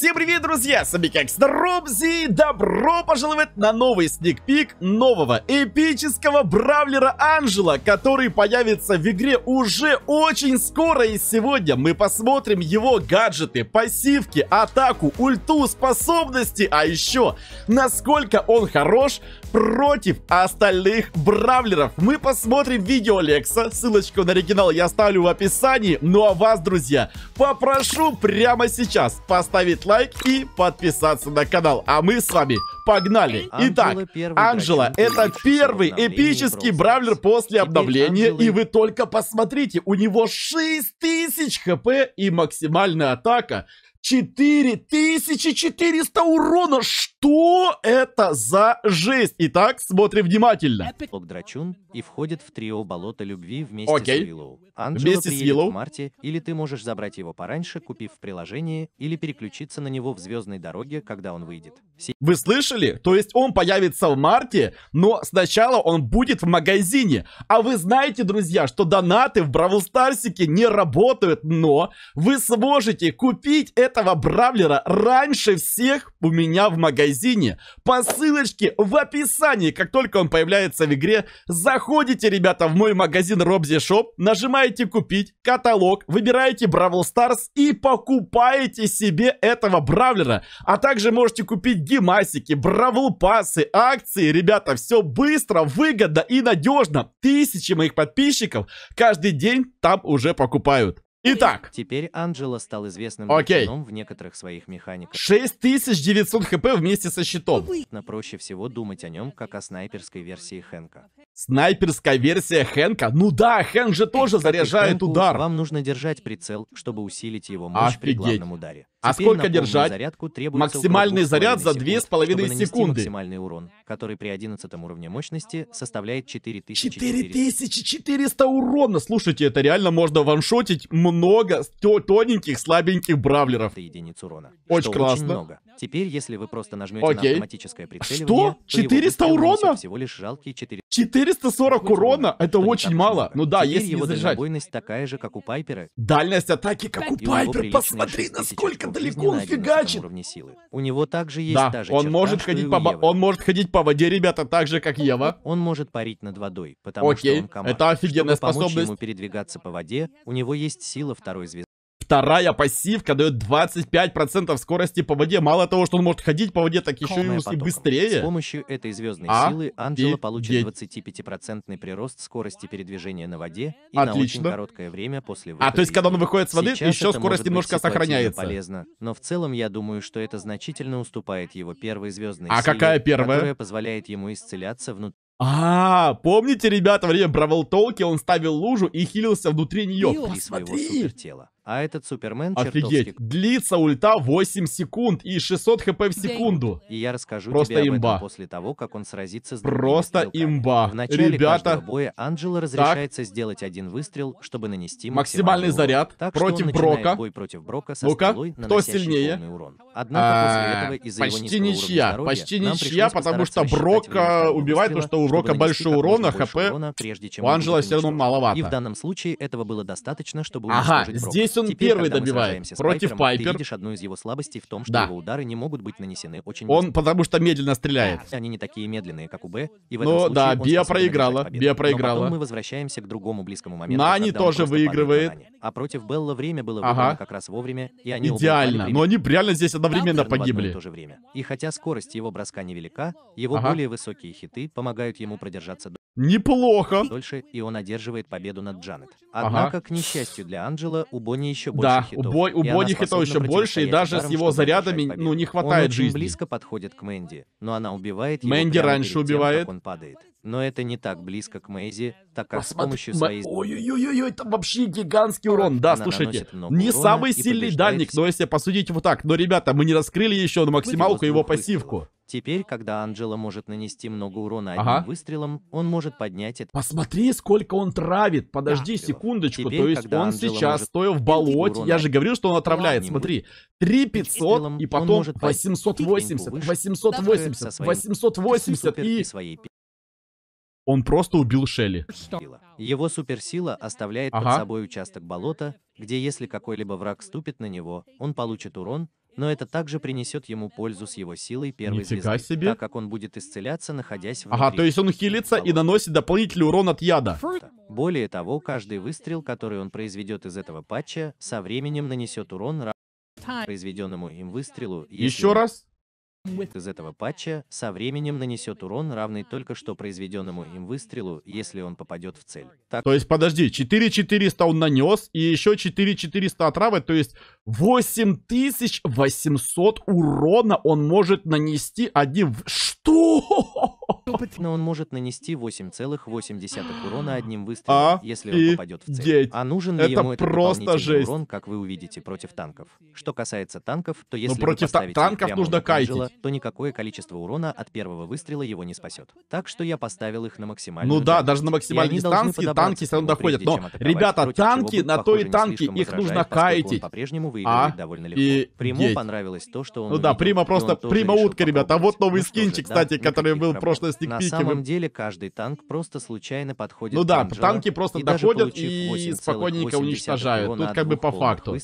Всем привет, друзья! С вами как Здоровзи! Добро пожаловать на новый сникпик нового эпического бравлера Анжела, который появится в игре уже очень скоро. И сегодня мы посмотрим его гаджеты, пассивки, атаку, ульту, способности, а еще насколько он хорош против остальных бравлеров. Мы посмотрим видео Лекса, ссылочку на оригинал я оставлю в описании. Ну а вас, друзья, попрошу прямо сейчас поставить лайк и подписаться на канал. А мы с вами погнали! Итак, Анжела, это первый эпический бравлер после обновления, и вы только посмотрите, у него 6000 хп и максимальная атака 4400 урона! Что это за жесть? Итак, смотрим внимательно. Эпик Драчун и входит в трио болота Любви вместе Окей. с Виллоу. Анджело вместе с Виллоу. в марте, или ты можешь забрать его пораньше, купив приложение, или переключиться на него в Звездной Дороге, когда он выйдет. Все... Вы слышали? То есть он появится в марте, но сначала он будет в магазине. А вы знаете, друзья, что донаты в Бравл Старсике не работают, но вы сможете купить это этого бравлера раньше всех у меня в магазине. По ссылочке в описании, как только он появляется в игре, заходите, ребята, в мой магазин Robzy Shop, нажимаете купить, каталог, выбираете Бравл Старс и покупаете себе этого бравлера. А также можете купить гемасики, Бравл пасы акции, ребята, все быстро, выгодно и надежно. Тысячи моих подписчиков каждый день там уже покупают. Итак. Теперь Анджело стал известным Окей. в некоторых своих механиках. 6900 хп вместе со щитом. На проще всего думать о нем, как о снайперской версии Хэнка. Снайперская версия Хэнка? Ну да, Хэнк же тоже заряжает Хэнку, удар. Вам нужно держать прицел, чтобы усилить его мощь Офигеть. при главном ударе. А Теперь а сколько держать? Зарядку требуется максимальный заряд за 2,5 секунды. максимальный урон, который при 11 уровне мощности составляет 4400. 4400 урона! Слушайте, это реально можно ваншотить много тоненьких, слабеньких бравлеров. единиц урона. Очень классно. Очень много. Теперь, если вы просто нажмете Окей. на автоматическое прицеливание... Что? 400 урона? Всего лишь жалкие 4... 440 урона? Это очень мало. Много. Ну да, Теперь если его не заряжать. дальнобойность такая же, как у Пайпера. Дальность атаки, как у Пайпера. Посмотри, насколько далеко он фигачит. силы. У него также есть да, та же он черта, может ходить по Он может ходить по воде, ребята, так же, как Ева. Он может парить над водой, потому Окей. что он комар. Это офигенная Чтобы способность. ему передвигаться по воде, у него есть сила сила второй звезды. Вторая пассивка дает 25% скорости по воде. Мало того, что он может ходить по воде, так еще и потоком. быстрее. С помощью этой звездной а? силы Анджела и... получит 25% прирост скорости передвижения на воде и Отлично. на очень короткое время после выхода. А, то есть, когда он выходит с воды, Сейчас еще скорость немножко сохраняется. полезно, но в целом я думаю, что это значительно уступает его первой звездной а силе, какая первая? которая позволяет ему исцеляться внутри. А, помните, ребята, время Бравл Толки, он ставил лужу и хилился внутри нее. Посмотри! Своего супертела. А этот Супермен Офигеть. Длится ульта 8 секунд и 600 хп в секунду. И я расскажу Просто тебе имба. после того, как он сразится с Просто имба. В начале Ребята... боя Анджела разрешается так. сделать один выстрел, чтобы нанести максимальный, максимальный заряд Так против Брока. бой против Брока со Ну-ка, стрелой, кто сильнее? урон. Однако а, после этого из-за почти его ничья, почти ничья, потому что Брока убивает, потому что у Брока большой урон, а хп у Анджела все равно маловато. И в данном случае этого было достаточно, чтобы Ага, здесь он Теперь, первый добивает. Против Пайпер. Ты видишь одну из его слабостей в том, что да. его удары не могут быть нанесены очень Он быстро. потому что медленно стреляет. Они не такие медленные, как у Б. Но да, Биа проиграла. Биа проиграла. Но мы возвращаемся к другому близкому моменту. Нани тоже выигрывает. А против Белла время было ага. как раз вовремя, и они Идеально. Но они реально здесь одновременно погибли. В то же время. И хотя скорость его броска невелика, его ага. более высокие хиты помогают ему продержаться Неплохо. Дольше, и он одерживает победу над Джанет. Однако, ага. к несчастью для Анджела, у Бонни еще больше да, хитов. Да, у, Бо у Бонни хитов еще больше, и даже даром, с его зарядами, ну, не хватает он жизни. близко подходит к Мэнди, но она убивает его Мэнди раньше тем, убивает. Как он падает. Но это не так близко к Мэйзи, так как Посмотри, с помощью своей... Ой-ой-ой, это вообще гигантский урон. Да, она слушайте, не самый сильный дальник, но если посудить вот так. Но, ребята, мы не раскрыли еще на максималку его пассивку. Теперь, когда Анджела может нанести много урона одним ага. выстрелом, он может поднять это. Посмотри, сколько он травит! Подожди да, секундочку, Теперь, то есть он Анджела сейчас, стоя в болоте, я же говорил, что он отравляет, смотри, 3 500 и потом 880, 880, 880 и... Он просто убил Шелли. Его суперсила оставляет ага. под собой участок болота, где если какой-либо враг ступит на него, он получит урон, но это также принесет ему пользу с его силой первой Нифига звезды, себе. так как он будет исцеляться, находясь внутри. Ага, то есть он хилится и наносит дополнительный урон от яда. Более того, каждый выстрел, который он произведет из этого патча, со временем нанесет урон произведенному им выстрелу. Еще раз? Из этого патча со временем нанесет урон, равный только что произведенному им выстрелу, если он попадет в цель. Так... То есть, подожди, 4400 он нанес, и еще 4400 отравы, то есть 8800 урона он может нанести одним... Что? Но он может нанести 8,8 урона одним выстрелом, а если он попадет в цель. Деть. А нужен ли это ему этот просто жесть. урон, как вы увидите, против танков? Что касается танков, то если Но ну, против вы танков нужно Анжела, то никакое количество урона от первого выстрела его не спасет. Так что я поставил их на максимальную Ну да, даже на максимальной дистанции танки все равно доходят. Но, ребята, танки на то и танки, их нужно кайтить выигрывает а довольно легко. И Приму гей. понравилось то, что он Ну увидел, да, Прима просто, Прима утка, ребята. А вот новый ну, скинчик, да, кстати, который был в прошлой На самом деле, каждый танк просто случайно подходит Ну да, Анджело, танки просто и доходят и спокойненько уничтожают. Тут как бы по факту.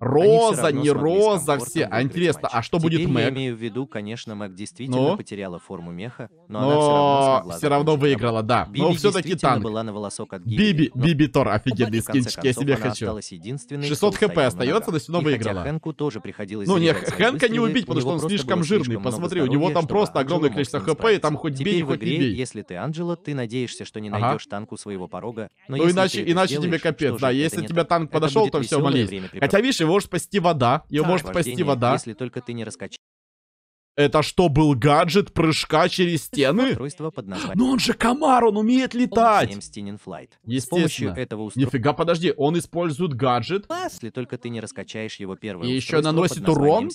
Роза, не роза, все. А интересно, а что будет Мэг? я имею в виду, конечно, Мэг действительно потеряла форму меха, но, она все равно выиграла, да. Но все-таки танк. была на волосок от Биби, Биби Тор, офигенный скинчик, я себе хочу. 600 хп остается, до но и выиграла. Хотя Хэнку тоже приходилось Ну, не, Хэнка не убить, потому что он слишком жирный. Слишком Посмотри, у него там просто огромное количество хп, и там хоть Теперь бей, в хоть игре, не бей. если ты Анджела, ты надеешься, что не найдешь ага. танку своего порога. Но ну, иначе, иначе тебе капец, да. Если тебя танк подошел, то все, молись. Хотя, видишь, его может спасти вода. Его может спасти вода. Если только ты не раскачаешь. Это что, был гаджет прыжка через стены? Устройство под Но ну, он же комар, он умеет летать! Естественно. С помощью этого устройства... Нифига, подожди, он использует гаджет. Если только ты не раскачаешь его первым. И еще наносит урон?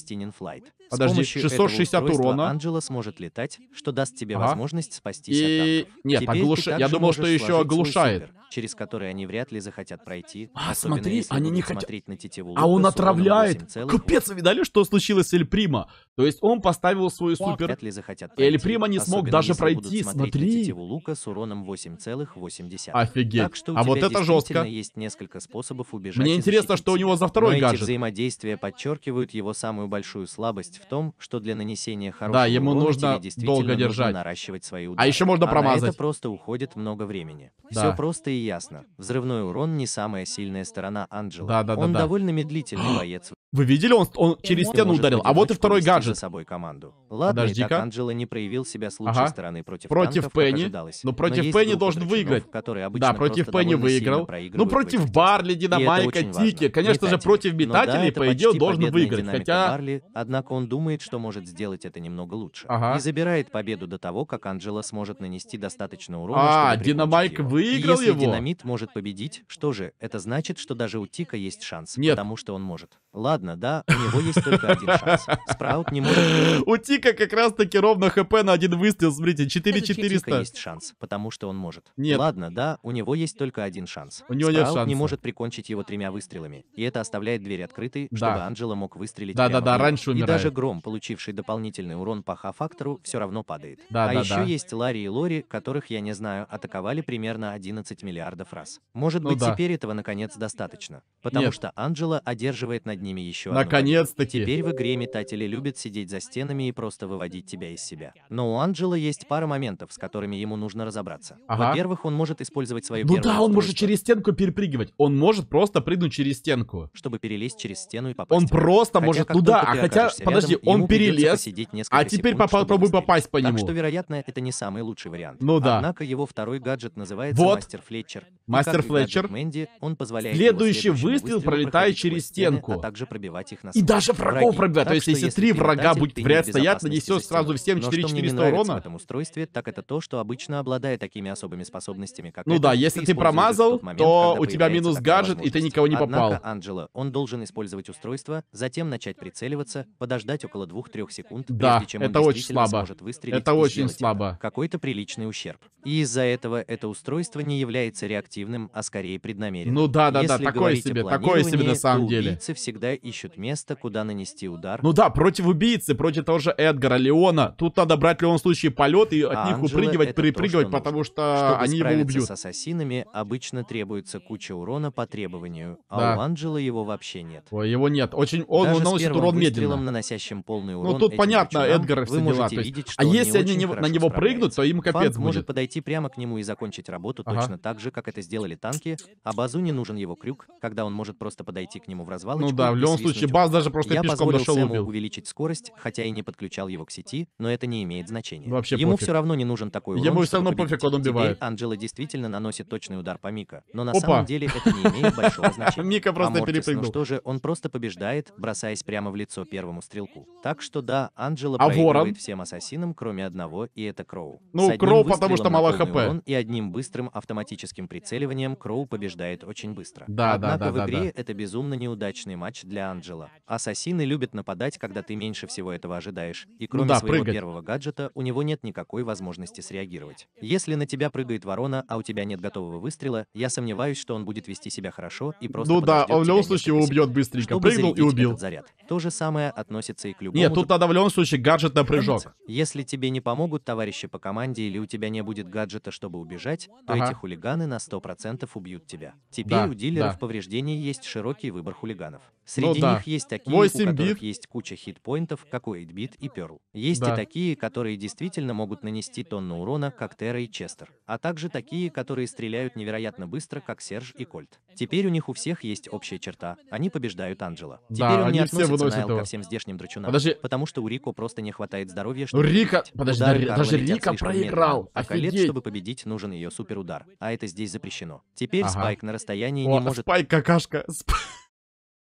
Подожди, 660 урона. Анджела сможет летать, что даст тебе ага. возможность спастись и... от танков. Нет, оглуш... я думал, что еще оглушает. Супер, через который они вряд ли захотят пройти. А, смотри, они не хотят... На а он отравляет. Капец, видали, что случилось с Эль Прима? То есть он поставил свою супер. Вряд ли захотят пройти, Эль Прима не смог даже пройти, смотри. лука с уроном 8,8. Офигеть. Так что а вот это жестко. есть несколько способов убежать. Мне интересно, что у него за второй Но гаджет. Эти взаимодействия подчеркивают его самую большую слабость в том, что для нанесения хорошего да, ему урона нужно тебе действительно долго нужно наращивать свои а удары. А еще можно промазать. А это просто уходит много времени. Да. Все просто и ясно. Взрывной урон не самая сильная сторона Анджела. Да, да, да, он да. довольно медлительный боец. Вы видели, он, он через стену ударил. А вот и второй гаджет покажет. за собой команду. Ладно, и так Анджело не проявил себя с лучшей ага. стороны против, против танков, Пенни. Но против но Пенни должен выиграть. Который да, против Пенни выиграл. Ну против Барли, Динамайка, Тики. Конечно же, против ну метателей, по идее, должен выиграть. Хотя... Барли, однако он думает, что может сделать это немного лучше. Ага. И забирает победу до того, как Анджело сможет нанести достаточно урона, А, Динамайк его. выиграл Если его? Динамит может победить, что же, это значит, что даже у Тика есть шанс. Нет. Потому что он может. Ладно, да, у него есть только один шанс. Спраут не может... У Тика как раз-таки ровно хп на один выстрел, смотрите, 4400. есть шанс, потому что он может. Нет. Ладно, да, у него есть только один шанс. У него Спраут нет шанса. не может прикончить его тремя выстрелами, и это оставляет дверь открытой, да. чтобы Анджела мог выстрелить Да-да-да, раньше умирает. И даже Гром, получивший дополнительный урон по Х-фактору, все равно падает. Да, а да, еще да. есть Ларри и Лори, которых, я не знаю, атаковали примерно 11 миллиардов раз. Может ну быть, да. теперь этого наконец достаточно, потому нет. что Анджела одерживает над ними еще наконец то Теперь в игре метатели любят сидеть за стенами и просто выводить тебя из себя. Но у Анджела есть пара моментов, с которыми ему нужно разобраться. Ага. Во-первых, он может использовать свою Ну да, он может через стенку перепрыгивать. Он может просто прыгнуть через стенку. Чтобы перелезть через стену и попасть. Он просто хотя, может туда, а хотя, подожди, рядом, он перелез, а теперь секунд, попробуй попасть по нему. Так что, вероятно, это не самый лучший вариант. Ну да. Однако его второй гаджет называется вот. Мастер Флетчер. Мастер Флетчер. Мэнди, он позволяет Следующий выстрел пролетает через стену, стенку. а также пробивать их на И даже врагов пробивать. То есть, если три врага врага будет в ряд стоять, нанесет сразу всем 4400 урона. в этом устройстве, так это то, что обычно обладает такими особыми способностями, как Ну это, да, если ты, промазал, момент, то у тебя минус гаджет, и ты никого не попал. Однако, Анджело, он должен использовать устройство, затем начать прицеливаться, подождать около 2-3 секунд, да, прежде чем это он очень слабо. сможет выстрелить. Это очень слабо. Какой-то приличный ущерб. И из-за этого это устройство не является реактивным, а скорее преднамеренным. Ну да, да, если да, такое себе, такое себе на самом деле. Убийцы всегда ищут место, куда нанести удар. Ну да, против убийцы убийцы против того же Эдгара, Леона. Тут надо брать в любом случае полет и от а них Анджела упрыгивать, перепрыгивать, то, потому что Чтобы они его убьют. с ассасинами обычно требуется куча урона по требованию, а да. у Анджела его вообще нет. Ой, его нет. Очень он Даже наносит урон медленно. наносящим полный ну, урон. Ну тут понятно, Эдгар все дела. То есть, а если они не, на него прыгнут, то им капец Фанк будет. может подойти прямо к нему и закончить работу ага. точно так же, как это сделали танки, а Базу не нужен его крюк, когда он может просто подойти к нему в ну развалочку. Ну да, в любом случае Баз даже просто Я пешком дошел Сэму увеличить скорость скорость, хотя и не подключал его к сети, но это не имеет значения. Вообще Ему пофиг. все равно не нужен такой урон, Ему все равно победить. пофиг, он убивает. Теперь Анджела действительно наносит точный удар по Мика, но на Опа. самом деле это не имеет большого значения. Мика просто ну перепрыгнул. что же, он просто побеждает, бросаясь прямо в лицо первому стрелку. Так что да, Анджела а проигрывает всем ассасинам, кроме одного, и это Кроу. Ну, Кроу, потому что мало хп. и одним быстрым автоматическим прицеливанием Кроу побеждает очень быстро. Да, Однако да, да, в игре да, да. это безумно неудачный матч для Анджела. Ассасины любят нападать, когда ты меньше меньше всего этого ожидаешь. И ну кроме ну да, своего прыгать. первого гаджета, у него нет никакой возможности среагировать. Если на тебя прыгает ворона, а у тебя нет готового выстрела, я сомневаюсь, что он будет вести себя хорошо и просто Ну да, он а в любом случае его убьет быстренько. Прыгнул и убил. заряд. То же самое относится и к любому... Нет, тут надо в любом случае гаджет на прыжок. Если тебе не помогут товарищи по команде или у тебя не будет гаджета, чтобы убежать, то ага. эти хулиганы на 100% убьют тебя. Теперь да, у дилеров да. повреждений есть широкий выбор хулиганов. Ну Среди ну, да. них есть такие, у которых бит. есть куча хитпоинтов, оппонентов, как Уэйтбит и Перл. Есть да. и такие, которые действительно могут нанести тонну урона, как Терра и Честер, а также такие, которые стреляют невероятно быстро, как Серж и Кольт. Теперь у них у всех есть общая черта, они побеждают Анджела. Да, Теперь он не относится Найл этого. ко всем здешним драчунам, Подожди. потому что у Рико просто не хватает здоровья, ну, чтобы Рика... Подожди, Удары даже Рика проиграл. Медленно, а колец, чтобы победить, нужен ее суперудар, а это здесь запрещено. Теперь ага. Спайк на расстоянии О, не может... Спайк какашка. Спайк.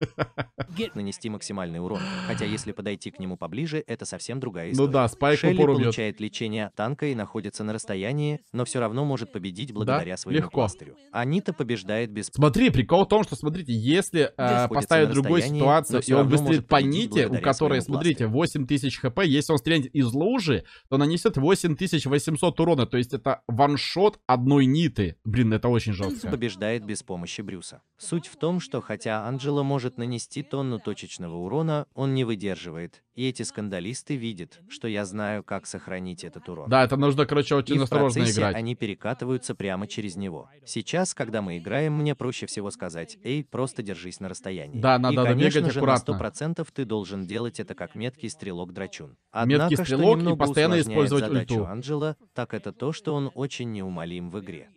нанести максимальный урон. Хотя если подойти к нему поближе, это совсем другая история. Ну да, Спайк Шелли получает лечение от танка и находится на расстоянии, но все равно может победить благодаря да? своему Легко. кластерю. Анита побеждает без... Смотри, прикол в том, что, смотрите, если э, поставить другую ситуацию, и он выстрелит по нити, у которой, смотрите, 8000 хп, если он стрельнет из лужи, то нанесет 8800 урона, то есть это ваншот одной Ниты. Блин, это очень жестко. Побеждает без помощи Брюса. Суть в том, что хотя Анджела может может нанести тонну точечного урона, он не выдерживает. И эти скандалисты видят, что я знаю, как сохранить этот урон. Да, это нужно, короче, очень и осторожно играть. они перекатываются прямо через него. Сейчас, когда мы играем, мне проще всего сказать, эй, просто держись на расстоянии. Да, надо, и, надо конечно же, аккуратно. на 100% ты должен делать это как меткий стрелок-драчун. меткий стрелок что и постоянно использовать задачу ульту. Анджела, так это то, что он очень неумолим в игре.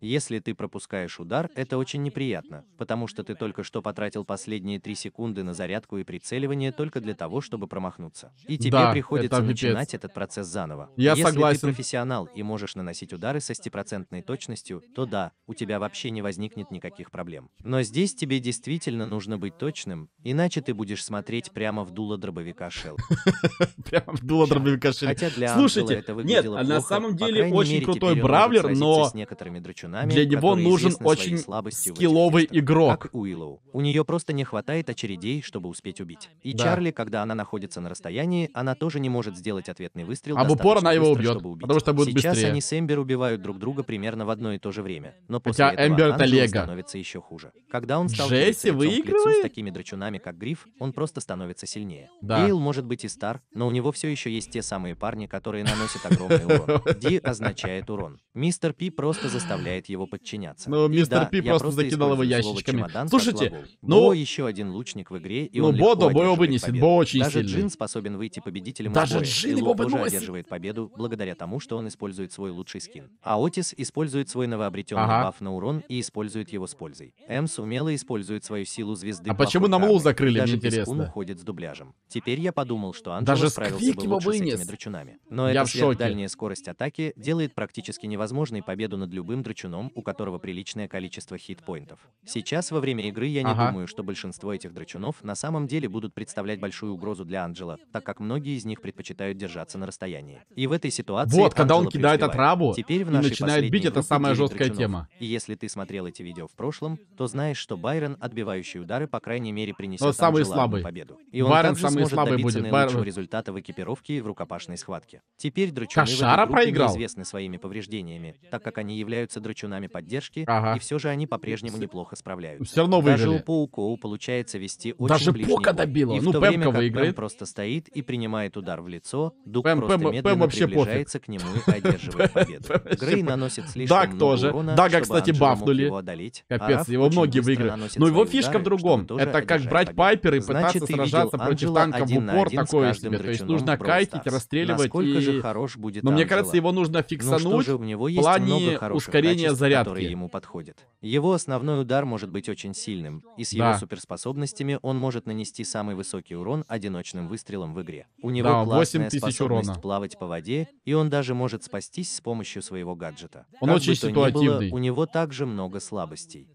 Если ты пропускаешь удар, это очень неприятно, потому что ты только что потратил последние три секунды на зарядку и прицеливание только для того, чтобы промахнуться. И тебе да, приходится это начинать этот процесс заново. Я Если согласен. ты профессионал и можешь наносить удары со стопроцентной точностью, то да, у тебя вообще не возникнет никаких проблем. Но здесь тебе действительно нужно быть точным, иначе ты будешь смотреть прямо в дуло дробовика Шелл. Прямо в дуло дробовика Шелл. Хотя для Слушайте, это выглядело нет, на самом деле очень крутой бравлер, но... с некоторыми драчунами шинами. Для него нужен очень скилловый игрок. Как Уиллоу. У нее просто не хватает очередей, чтобы успеть убить. И да. Чарли, когда она находится на расстоянии, она тоже не может сделать ответный выстрел. А в упор она его быстро, убьет, потому что будет Сейчас быстрее. они с Эмбер убивают друг друга примерно в одно и то же время. Но после Хотя этого Эмбер это Лего. становится еще хуже. Когда он стал Джесси выигрывает? с такими драчунами, как Гриф, он просто становится сильнее. Да. Гейл может быть и стар, но у него все еще есть те самые парни, которые наносят огромный урон. Ди означает урон. Мистер Пи просто заставляет заставляет его подчиняться. Но мистер и, да, Пи просто, закидал его ящичками. Слушайте, ну... Бо еще один лучник в игре, и ну, он Бо, легко Бо вынесет, Бо очень Даже сильный. Джин способен выйти победителем Даже обоих, Джин и его тоже одерживает победу благодаря тому, что он использует свой лучший скин. А Отис использует свой новообретенный ага. баф на урон и использует его с пользой. Эмс умело использует свою силу звезды. А почему нам Лу закрыли, Даже мне интересно. уходит с дубляжем. Теперь я подумал, что Анджело Даже справился бы лучше вынес. с этими драчунами. Но я эта дальняя скорость атаки делает практически невозможной победу над любым драчуном драчуном, у которого приличное количество хит-поинтов. Сейчас во время игры я не ага. думаю, что большинство этих драчунов на самом деле будут представлять большую угрозу для Анджела, так как многие из них предпочитают держаться на расстоянии. И в этой ситуации Вот, Анджела когда он кидает отрабу Теперь в и начинает бить, это самая жесткая тема. И если ты смотрел эти видео в прошлом, то знаешь, что Байрон, отбивающий удары, по крайней мере, принесет Но самый слабый. победу. И он Байрон также самый сможет слабый добиться будет. наилучшего Байрон... результата в экипировке и в рукопашной схватке. Теперь драчуны Кошара в этой проиграл. известны своими повреждениями, так как они являются драчунами чунами поддержки, ага. и все же они по-прежнему неплохо справляются. Все равно выиграли. Даже у Паукоу получается вести очень Даже Пока бой. добила. И ну, в то Пэм время как выиграет. Пэм просто стоит и принимает удар в лицо, Дуг Пэм, просто Пэм, медленно Пэм вообще приближается пофиг. к нему и одерживает победу. Грей наносит слишком Даг много тоже. урона, Дага, кстати, бафнули. Его одолеть. Капец, его многие выиграли. Но ну, его фишка в другом. Это как брать Пайпер и пытаться сражаться против танка в упор такое себе. То есть нужно кайтить, расстреливать. Насколько же хорош будет Но мне кажется, его нужно ну, фиксануть в плане ускорения состояние зарядки. который ему подходит. Его основной удар может быть очень сильным, и с да. его суперспособностями он может нанести самый высокий урон одиночным выстрелом в игре. У него да, классная способность урона. плавать по воде, и он даже может спастись с помощью своего гаджета. Он как очень бы ситуативный. было, у него также много слабостей.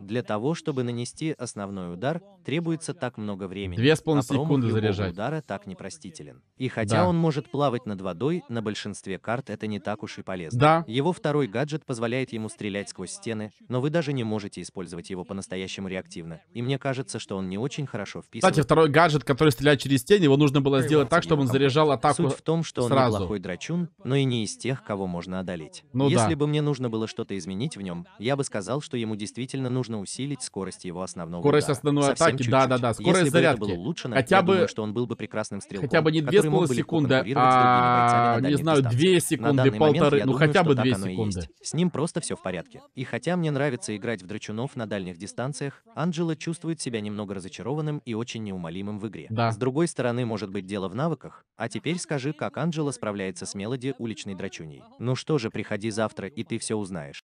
Для того, чтобы нанести основной удар, требуется так много времени. Две с половиной а секунды заряжать. удара так непростителен. И хотя да. он может плавать над водой, на большинстве карт это не так уж и полезно. Да. Его второй гаджет позволяет ему стрелять сквозь стены, но вы даже не можете использовать его по-настоящему реактивно. И мне кажется, что он не очень хорошо вписывается. Кстати, второй гаджет, который стреляет через стены, его нужно было сделать так, чтобы он заряжал атаку Суть в том, что он сразу. неплохой драчун, но и не из тех, кого можно одолеть. Ну, Если да. бы мне нужно было что-то изменить в нем, я бы сказал, что ему действительно нужно нужно усилить скорость его основного Скорость удара. основной Совсем атаки, да-да-да, скорость Если зарядки. Бы это было улучшено, хотя бы, думаю, что он был бы прекрасным стрелком, хотя бы не две мог а, секунды, а, не знаю, две секунды, полторы, ну хотя бы две секунды. С ним просто все в порядке. И хотя мне нравится играть в драчунов на дальних дистанциях, Анджело чувствует себя немного разочарованным и очень неумолимым в игре. Да. С другой стороны, может быть дело в навыках, а теперь скажи, как Анджело справляется с Мелоди уличной драчуней. Ну что же, приходи завтра, и ты все узнаешь.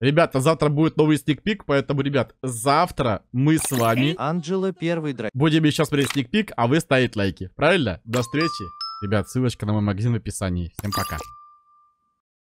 Ребята, завтра будет новый сникпик, поэтому, ребят, завтра мы с вами... Анджела первый драйв. Будем еще смотреть сникпик, а вы ставить лайки. Правильно? До встречи. Ребят, ссылочка на мой магазин в описании. Всем пока.